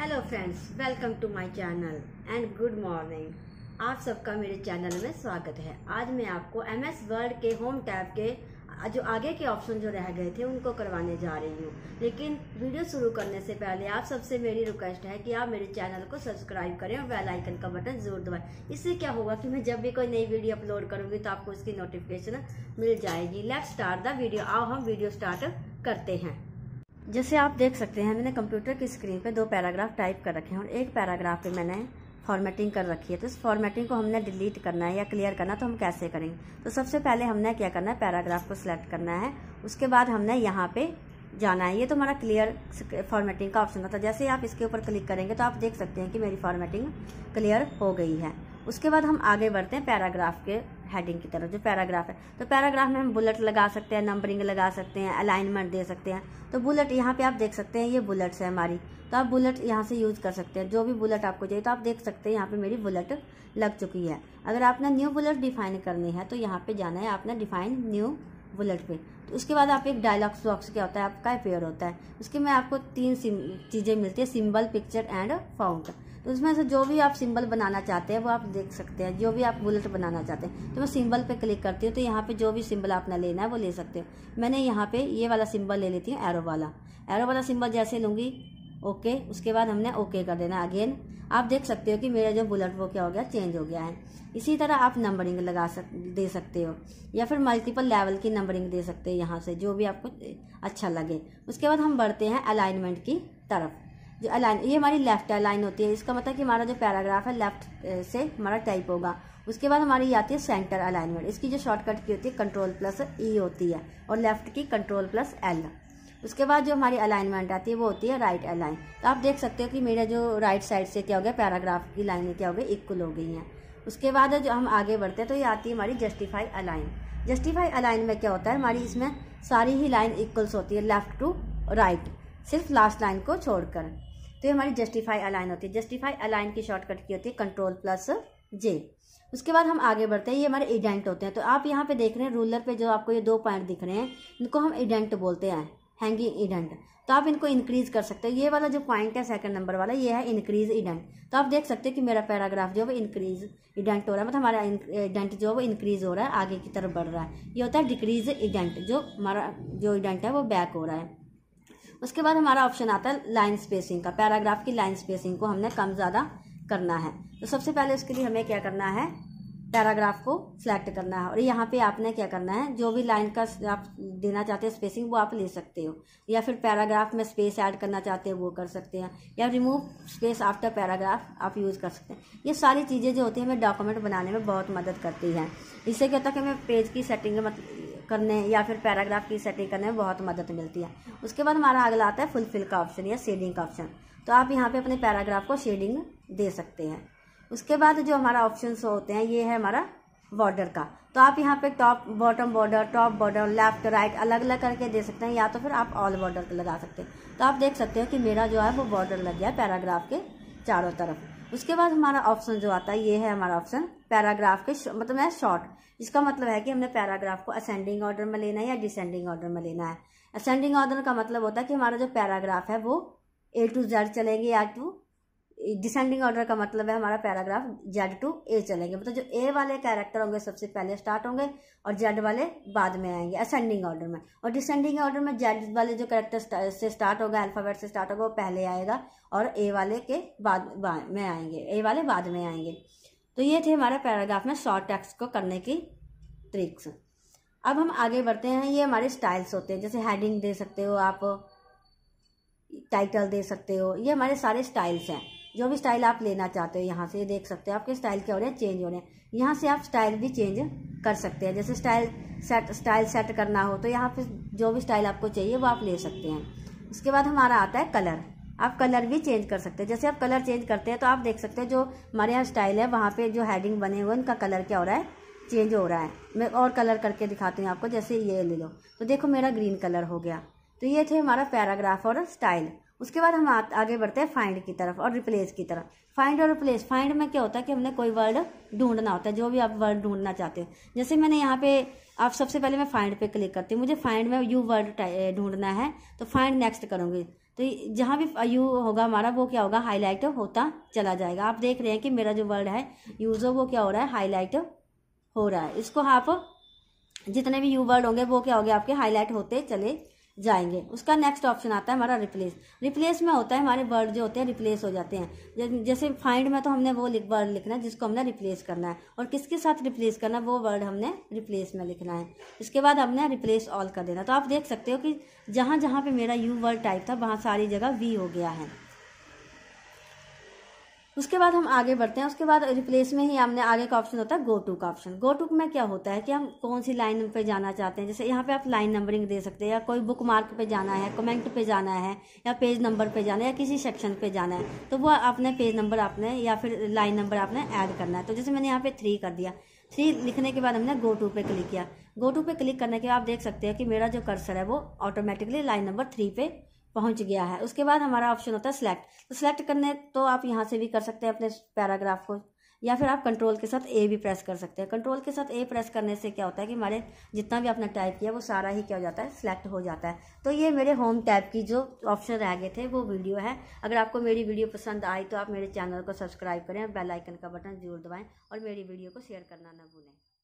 hello friends welcome to my channel and good morning आप सबका मेरे चैनल में स्वागत है आज मैं आपको एम एस वर्ड के होम टैब के जो आगे के ऑप्शन जो रह गए थे उनको करवाने जा रही हूँ लेकिन वीडियो शुरू करने से पहले आप सबसे मेरी रिक्वेस्ट है कि आप मेरे चैनल को सब्सक्राइब करें और बेल आइकन का बटन जरूर दबाएं इससे क्या होगा कि मैं जब भी कोई नई वीडियो अपलोड करूंगी तो आपको उसकी नोटिफिकेशन मिल जाएगी लेट स्टार्ट द वीडियो आओ हम वीडियो स्टार्ट करते हैं जैसे आप देख सकते हैं मैंने कंप्यूटर की स्क्रीन पे दो पैराग्राफ टाइप कर रखे हैं और एक पैराग्राफ पे मैंने फॉर्मेटिंग कर रखी है तो इस फॉर्मेटिंग को हमने डिलीट करना है या क्लियर करना है तो हम कैसे करेंगे तो सबसे पहले हमने क्या करना है पैराग्राफ को सिलेक्ट करना है उसके बाद हमने यहाँ पे जाना है ये तो हमारा क्लियर फॉर्मेटिंग का ऑप्शन था जैसे आप इसके ऊपर क्लिक करेंगे तो आप देख सकते हैं कि मेरी फॉर्मेटिंग क्लियर हो गई है उसके बाद हम आगे बढ़ते हैं पैराग्राफ के हेडिंग की तरफ जो पैराग्राफ है तो पैराग्राफ में हम बुलेट लगा सकते हैं नंबरिंग लगा सकते हैं अलाइनमेंट दे सकते हैं तो बुलेट यहाँ पे आप देख सकते हैं ये बुलेट्स है हमारी तो आप बुलेट यहाँ से यूज़ कर सकते हैं जो भी बुलेट आपको चाहिए तो आप देख सकते हैं यहाँ पे मेरी बुलेट लग चुकी है अगर आपने न्यू बुलेट डिफाइन करनी है तो यहाँ पे जाना है आपने डिफाइन न्यू बुलेट पे तो उसके बाद आप एक डायलॉग्स बॉक्स क्या होता है आपका पेयर होता है उसके में आपको तीन चीज़ें मिलती है सिम्बल पिक्चर एंड फाउंट उसमें से जो भी आप सिंबल बनाना चाहते हैं वो आप देख सकते हैं जो भी आप बुलेट बनाना चाहते हैं तो मैं सिंबल पे क्लिक करती हूँ तो यहाँ पे जो भी सिंबल आपने लेना है वो ले सकते हो मैंने यहाँ पे ये वाला सिंबल ले लेती हूँ एरो वाला एरो वाला सिंबल जैसे लूँगी ओके उसके बाद हमने ओके कर देना अगेन आप देख सकते हो कि मेरा जो बुलेट वो क्या हो गया चेंज हो गया है इसी तरह आप नंबरिंग लगा सक दे सकते हो या फिर मल्टीपल लेवल की नंबरिंग दे सकते हो यहाँ से जो भी आपको अच्छा लगे उसके बाद हम बढ़ते हैं अलाइनमेंट की तरफ जो अलाइन ये हमारी लेफ्ट अलाइन होती है इसका मतलब कि हमारा जो पैराग्राफ है लेफ्ट से हमारा टाइप होगा उसके बाद हमारी आती है सेंटर अलाइनमेंट इसकी जो शॉर्टकट की होती है कंट्रोल प्लस ई होती है और लेफ्ट की कंट्रोल प्लस एल उसके बाद जो हमारी अलाइनमेंट आती है वो होती है राइट अलाइन तो आप देख सकते हो कि मेरा जो राइट साइड से क्या हो गया पैराग्राफ की लाइनें क्या हो गई इक्वल हो गई हैं उसके बाद जो हम आगे बढ़ते हैं तो ये आती है हमारी जस्टिफाई अलाइन जस्टिफाई अलाइन में क्या होता है हमारी इसमें सारी ही लाइन इक्वल्स होती है लेफ्ट टू राइट सिर्फ लास्ट लाइन को छोड़कर तो ये हमारी जस्टिफाई अलाइन होती है जस्टिफाई अलाइन की शॉर्टकट की होती है कंट्रोल प्लस जे उसके बाद हम आगे बढ़ते हैं ये हमारे इडेंट होते हैं तो आप यहाँ पे देख रहे हैं रूलर पे जो आपको ये दो पॉइंट दिख रहे हैं इनको हम इडेंट बोलते हैं हैंगिंग इडेंट तो आप इनको इंक्रीज कर सकते हो ये वाला जो पॉइंट है सेकंड नंबर वाला ये है इंक्रीज इडेंट तो आप देख सकते हो कि मेरा पैराग्राफ जो है वो इंक्रीज इडेंट हो रहा है मतलब हमारा इडेंट जो है वो इंक्रीज हो रहा है आगे की तरफ बढ़ रहा है ये होता है डिक्रीज इडेंट जो हमारा जो इडेंट है वो बैक हो रहा है उसके बाद हमारा ऑप्शन आता है लाइन स्पेसिंग का पैराग्राफ की लाइन स्पेसिंग को हमने कम ज़्यादा करना है तो सबसे पहले उसके लिए हमें क्या करना है पैराग्राफ को सिलेक्ट करना है और यहाँ पे आपने क्या करना है जो भी लाइन का आप देना चाहते हैं स्पेसिंग वो आप ले सकते हो या फिर पैराग्राफ में स्पेस ऐड करना चाहते हो वो कर सकते हैं या रिमूव स्पेस आफ्टर पैराग्राफ आप यूज़ कर सकते हैं ये सारी चीज़ें जो होती हैं हमें डॉक्यूमेंट बनाने में बहुत मदद करती हैं इससे क्या होता है कि हमें पेज की सेटिंग मतलब करने या फिर पैराग्राफ की सेटिंग करने में बहुत मदद मिलती है उसके बाद हमारा अगला आता है फुलफिल का ऑप्शन या शेडिंग का ऑप्शन तो आप यहाँ पे अपने पैराग्राफ को शेडिंग दे सकते हैं उसके बाद जो हमारा ऑप्शन होते हैं ये है हमारा बॉर्डर का तो आप यहाँ पे top bottom border top border left right अलग अलग करके दे सकते हैं या तो फिर आप ऑल बॉर्डर लगा सकते हैं तो आप देख सकते हो कि मेरा जो है वो बॉर्डर लग गया पैराग्राफ के चारों तरफ उसके बाद हमारा ऑप्शन जो आता है ये है हमारा ऑप्शन पैराग्राफ के मतलब है शॉर्ट इसका मतलब है कि हमने पैराग्राफ को असेंडिंग ऑर्डर में लेना है या डिसेंडिंग ऑर्डर में लेना है असेंडिंग ऑर्डर का मतलब होता है कि हमारा जो पैराग्राफ है वो ए टू जेड चलेंगे या टू डिसेंडिंग ऑर्डर का मतलब है हमारा पैराग्राफ जेड टू ए चलेंगे मतलब जो ए वाले कैरेक्टर होंगे सबसे पहले स्टार्ट होंगे और जेड वाले बाद में आएंगे असेंडिंग ऑर्डर में और डिसेंडिंग ऑर्डर में जेड वाले जो कैरेक्टर से स्टार्ट होगा अल्फ़ाबेट से स्टार्ट होगा वो पहले आएगा और ए वाले के बाद में आएंगे ए वाले बाद में आएंगे तो ये थे हमारे पैराग्राफ में शॉर्ट टेक्स को करने की ट्रिक्स अब हम आगे बढ़ते हैं ये हमारे स्टाइल्स होते हैं जैसे हेडिंग दे सकते हो आप टाइटल दे सकते हो ये हमारे सारे स्टाइल्स हैं जो भी स्टाइल आप लेना चाहते हो यहाँ से देख सकते हो आपके स्टाइल क्या हो रहे हैं चेंज हो रहे हैं यहाँ से आप स्टाइल भी चेंज कर सकते हैं जैसे स्टाइल सेट स्टाइल सेट करना हो तो यहाँ पे जो भी स्टाइल आपको चाहिए वो आप ले सकते हैं इसके बाद हमारा आता है कलर आप कलर भी चेंज कर सकते हैं जैसे आप कलर चेंज करते हैं तो आप देख सकते हैं जो हमारे यहाँ स्टाइल है वहाँ पे जो हेडिंग बने हुए हैं उनका कलर क्या हो रहा है चेंज हो रहा है मैं और कलर करके दिखाती हूँ आपको जैसे ये ले लो तो देखो मेरा ग्रीन कलर हो गया तो ये थे हमारा पैराग्राफ और स्टाइल उसके बाद हम आगे बढ़ते हैं फाइंड की तरफ और रिप्लेस की तरफ फाइंड और रिप्लेस फाइंड में क्या होता है कि हमने कोई वर्ड ढूंढना होता है जो भी आप वर्ड ढूंढना चाहते हो जैसे मैंने यहाँ पे आप सबसे पहले मैं फाइंड पे क्लिक करती हूँ मुझे फाइंड में यू वर्ड ढूंढना है तो फाइंड नेक्स्ट करूंगी तो जहाँ भी यू होगा हमारा वो क्या होगा हाईलाइट होता चला जाएगा आप देख रहे हैं कि मेरा जो वर्ड है यूज वो क्या हो रहा है हाईलाइट हो रहा है इसको आप जितने भी यू वर्ड होंगे वो क्या हो गया आपके हाईलाइट होते चले जाएंगे उसका नेक्स्ट ऑप्शन आता है हमारा रिप्लेस रिप्लेस में होता है हमारे वर्ड जो होते हैं रिप्लेस हो जाते हैं जैसे फाइंड में तो हमने वो वर्ड लिखना है जिसको हमने रिप्लेस करना है और किसके साथ रिप्लेस करना है वो वर्ड हमने रिप्लेस में लिखना है इसके बाद हमने रिप्लेस ऑल कर देना तो आप देख सकते हो कि जहाँ जहाँ पर मेरा यू वर्ड टाइप था वहाँ सारी जगह वी हो गया है उसके बाद हम आगे बढ़ते हैं उसके बाद रिप्लेस में ही हमने आगे का ऑप्शन होता है गो टू का ऑप्शन गो टू में क्या होता है कि हम कौन सी लाइन पे जाना चाहते हैं जैसे यहाँ पे आप लाइन नंबरिंग दे सकते हैं या कोई बुक मार्क पे जाना है कमेंट पे जाना है या पेज नंबर पे जाना है या किसी सेक्शन पे जाना है तो वो आपने पेज नंबर आपने या फिर लाइन नंबर आपने ऐड करना है तो जैसे मैंने यहाँ पे थ्री कर दिया थ्री लिखने के बाद हमने गो टू पे क्लिक किया गो टू पे क्लिक करने के बाद आप देख सकते हैं कि मेरा जो कर्सर है वो ऑटोमेटिकली लाइन नंबर थ्री पे पहुंच गया है उसके बाद हमारा ऑप्शन होता है सिलेक्ट तो सिलेक्ट करने तो आप यहाँ से भी कर सकते हैं अपने पैराग्राफ को या फिर आप कंट्रोल के साथ ए भी प्रेस कर सकते हैं कंट्रोल के साथ ए प्रेस करने से क्या होता है कि हमारे जितना भी आपने टाइप किया वो सारा ही क्या हो जाता है सिलेक्ट हो जाता है तो ये मेरे होम टैब की जो ऑप्शन रह गए थे वो वीडियो है अगर आपको मेरी वीडियो पसंद आई तो आप मेरे चैनल को सब्सक्राइब करें बेलाइकन बेल आइकन का बटन जरूर दबाएँ और मेरी वीडियो को शेयर करना ना भूलें